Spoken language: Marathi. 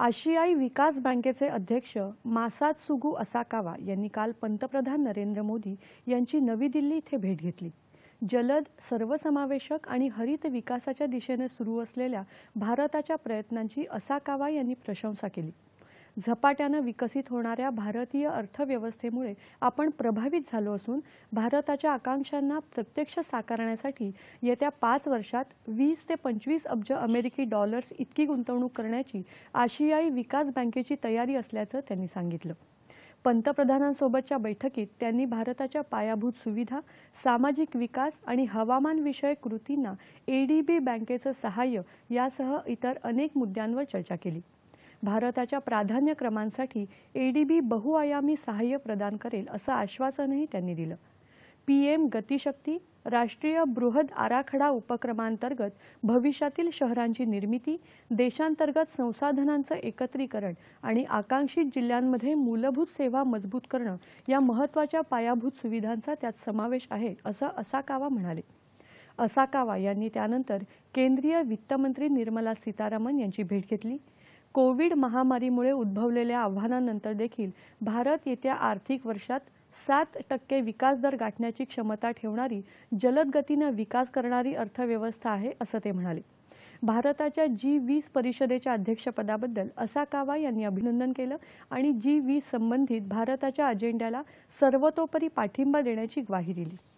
आशियाई विकास बँकेचे अध्यक्ष सुगु असाकावा यांनी काल पंतप्रधान नरेंद्र मोदी यांची नवी दिल्ली इथे भेट घेतली जलद सर्वसमावेशक आणि हरित विकासाच्या दिशेने सुरू असलेल्या भारताच्या प्रयत्नांची असाकावा यांनी प्रशंसा केली झपाट्यानं विकसित होणाऱ्या भारतीय अर्थव्यवस्थेमुळे आपण प्रभावित झालो असून भारताच्या आकांक्षांना प्रत्यक्ष साकारण्यासाठी येत्या पाच वर्षात वीस ते पंचवीस अब्ज अमेरिकी डॉलर्स इतकी गुंतवणूक करण्याची आशियाई विकास बँकेची तयारी असल्याचं त्यांनी सांगितलं पंतप्रधानांसोबतच्या बैठकीत त्यांनी भारताच्या पायाभूत सुविधा सामाजिक विकास आणि हवामानविषयक कृतींना एडीबी बँकेचं सहाय्य यासह इतर अनेक मुद्द्यांवर चर्चा केली भारताच्या प्राधान्यक्रमांसाठी एडीबी बहुआयामी सहाय्य प्रदान करेल असं आश्वासनही त्यांनी दिलं पीएम गतीशक्ती राष्ट्रीय बृहद आराखडा उपक्रमांतर्गत भविष्यातील शहरांची निर्मिती देशांतर्गत संसाधनांचं एकत्रीकरण आणि आकांक्षित जिल्ह्यांमध्ये मूलभूत सेवा मजबूत करणं या महत्त्वाच्या पायाभूत सुविधांचा त्यात समावेश आहे असं असाकावा म्हणाले असाकावा यांनी त्यानंतर केंद्रीय वित्तमंत्री निर्मला सीतारामन यांची भेट घेतली कोविड महामारीमुळे उद्भवलेल्या आव्हानानंतर देखील भारत येत्या आर्थिक वर्षात सात टक्के विकास दर गाठण्याची क्षमता ठेवणारी जलद गतीनं विकास करणारी अर्थव्यवस्था आहे असं ते म्हणाले भारताच्या जी वीस परिषदेच्या अध्यक्षपदाबद्दल असा कावा यांनी अभिनंदन केलं आणि जी वीस संबंधित भारताच्या अजेंड्याला सर्वतोपरी पाठिंबा देण्याची ग्वाही दिली